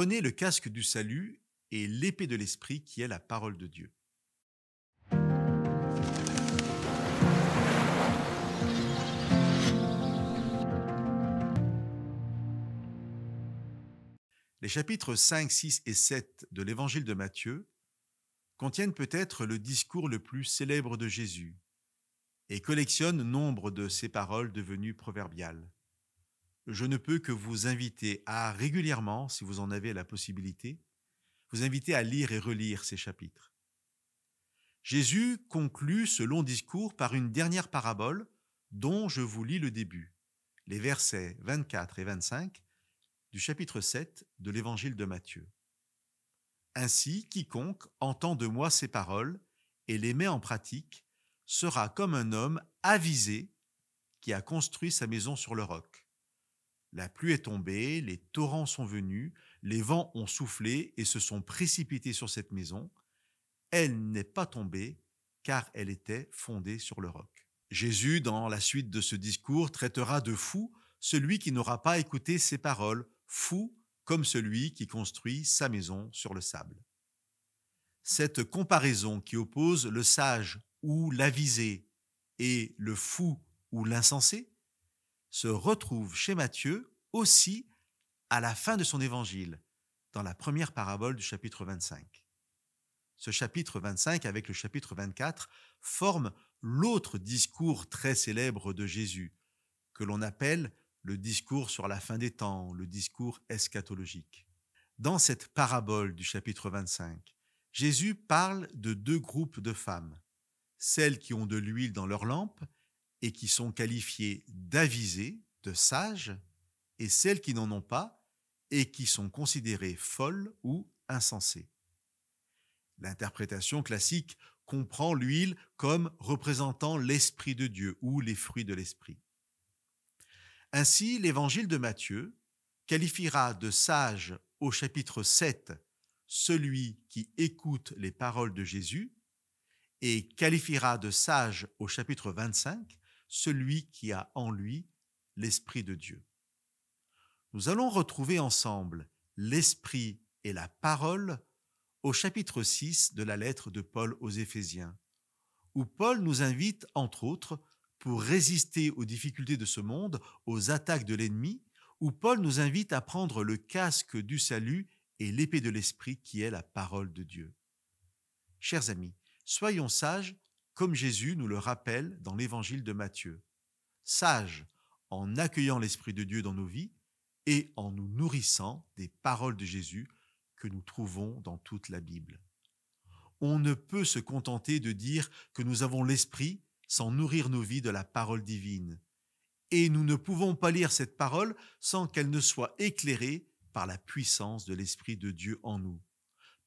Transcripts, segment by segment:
Prenez le casque du salut et l'épée de l'esprit qui est la parole de Dieu. Les chapitres 5, 6 et 7 de l'évangile de Matthieu contiennent peut-être le discours le plus célèbre de Jésus et collectionnent nombre de ses paroles devenues proverbiales je ne peux que vous inviter à régulièrement, si vous en avez la possibilité, vous inviter à lire et relire ces chapitres. Jésus conclut ce long discours par une dernière parabole dont je vous lis le début, les versets 24 et 25 du chapitre 7 de l'évangile de Matthieu. Ainsi, quiconque entend de moi ces paroles et les met en pratique sera comme un homme avisé qui a construit sa maison sur le roc. La pluie est tombée, les torrents sont venus, les vents ont soufflé et se sont précipités sur cette maison. Elle n'est pas tombée, car elle était fondée sur le roc. Jésus, dans la suite de ce discours, traitera de fou celui qui n'aura pas écouté ses paroles, fou comme celui qui construit sa maison sur le sable. Cette comparaison qui oppose le sage ou l'avisé et le fou ou l'insensé se retrouve chez Matthieu aussi à la fin de son évangile, dans la première parabole du chapitre 25. Ce chapitre 25 avec le chapitre 24 forme l'autre discours très célèbre de Jésus, que l'on appelle le discours sur la fin des temps, le discours eschatologique. Dans cette parabole du chapitre 25, Jésus parle de deux groupes de femmes, celles qui ont de l'huile dans leur lampe et qui sont qualifiées d'avisées, de sages, et celles qui n'en ont pas et qui sont considérées folles ou insensées. L'interprétation classique comprend l'huile comme représentant l'Esprit de Dieu ou les fruits de l'Esprit. Ainsi, l'évangile de Matthieu qualifiera de sage au chapitre 7 celui qui écoute les paroles de Jésus et qualifiera de sage au chapitre 25 celui qui a en lui l'Esprit de Dieu. Nous allons retrouver ensemble l'Esprit et la parole au chapitre 6 de la lettre de Paul aux Éphésiens, où Paul nous invite, entre autres, pour résister aux difficultés de ce monde, aux attaques de l'ennemi, où Paul nous invite à prendre le casque du salut et l'épée de l'esprit qui est la parole de Dieu. Chers amis, soyons sages comme Jésus nous le rappelle dans l'évangile de Matthieu. Sages en accueillant l'Esprit de Dieu dans nos vies et en nous nourrissant des paroles de Jésus que nous trouvons dans toute la Bible. On ne peut se contenter de dire que nous avons l'Esprit sans nourrir nos vies de la parole divine. Et nous ne pouvons pas lire cette parole sans qu'elle ne soit éclairée par la puissance de l'Esprit de Dieu en nous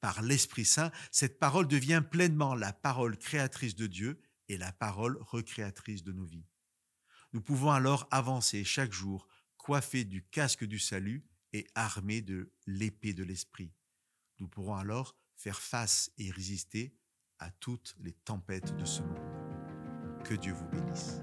par l'Esprit Saint, cette parole devient pleinement la parole créatrice de Dieu et la parole recréatrice de nos vies. Nous pouvons alors avancer chaque jour, coiffés du casque du salut et armés de l'épée de l'Esprit. Nous pourrons alors faire face et résister à toutes les tempêtes de ce monde. Que Dieu vous bénisse.